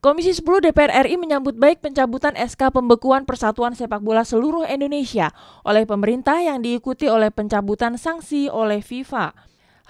Komisi 10 DPR RI menyambut baik pencabutan SK pembekuan Persatuan Sepak Bola Seluruh Indonesia oleh pemerintah yang diikuti oleh pencabutan sanksi oleh FIFA.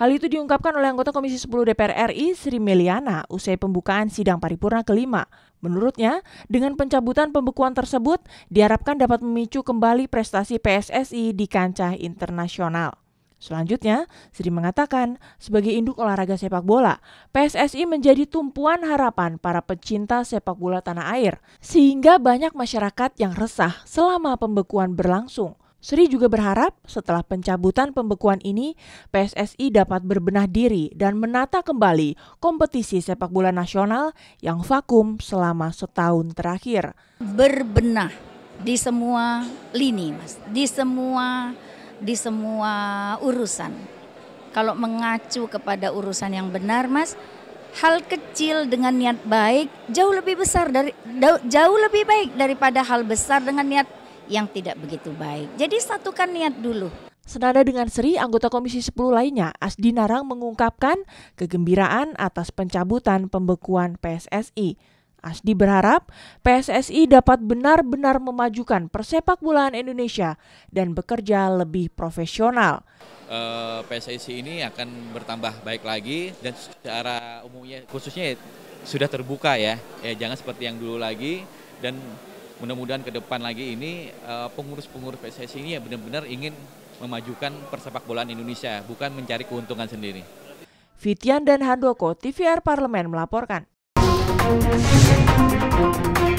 Hal itu diungkapkan oleh anggota Komisi 10 DPR RI Sri Meliana usai pembukaan sidang paripurna kelima. Menurutnya, dengan pencabutan pembekuan tersebut diharapkan dapat memicu kembali prestasi PSSI di kancah internasional. Selanjutnya, Sri mengatakan, sebagai induk olahraga sepak bola, PSSI menjadi tumpuan harapan para pecinta sepak bola tanah air, sehingga banyak masyarakat yang resah selama pembekuan berlangsung. Sri juga berharap setelah pencabutan pembekuan ini, PSSI dapat berbenah diri dan menata kembali kompetisi sepak bola nasional yang vakum selama setahun terakhir. Berbenah di semua lini, Mas. Di semua di semua urusan. Kalau mengacu kepada urusan yang benar, Mas, hal kecil dengan niat baik jauh lebih besar dari jauh lebih baik daripada hal besar dengan niat yang tidak begitu baik. Jadi satukan niat dulu. Senada dengan Sri, anggota Komisi 10 lainnya, Asdi Narang mengungkapkan kegembiraan atas pencabutan pembekuan PSSI. Asdi berharap PSSI dapat benar-benar memajukan persepak bolaan Indonesia dan bekerja lebih profesional. Eh, PSSI ini akan bertambah baik lagi dan secara umumnya khususnya sudah terbuka ya. ya. Jangan seperti yang dulu lagi dan mudah-mudahan ke depan lagi ini eh, pengurus-pengurus PSSI ini ya benar-benar ingin memajukan persepak bolaan Indonesia bukan mencari keuntungan sendiri. Fitian dan Handoko, TVR Parlemen melaporkan. Thank you.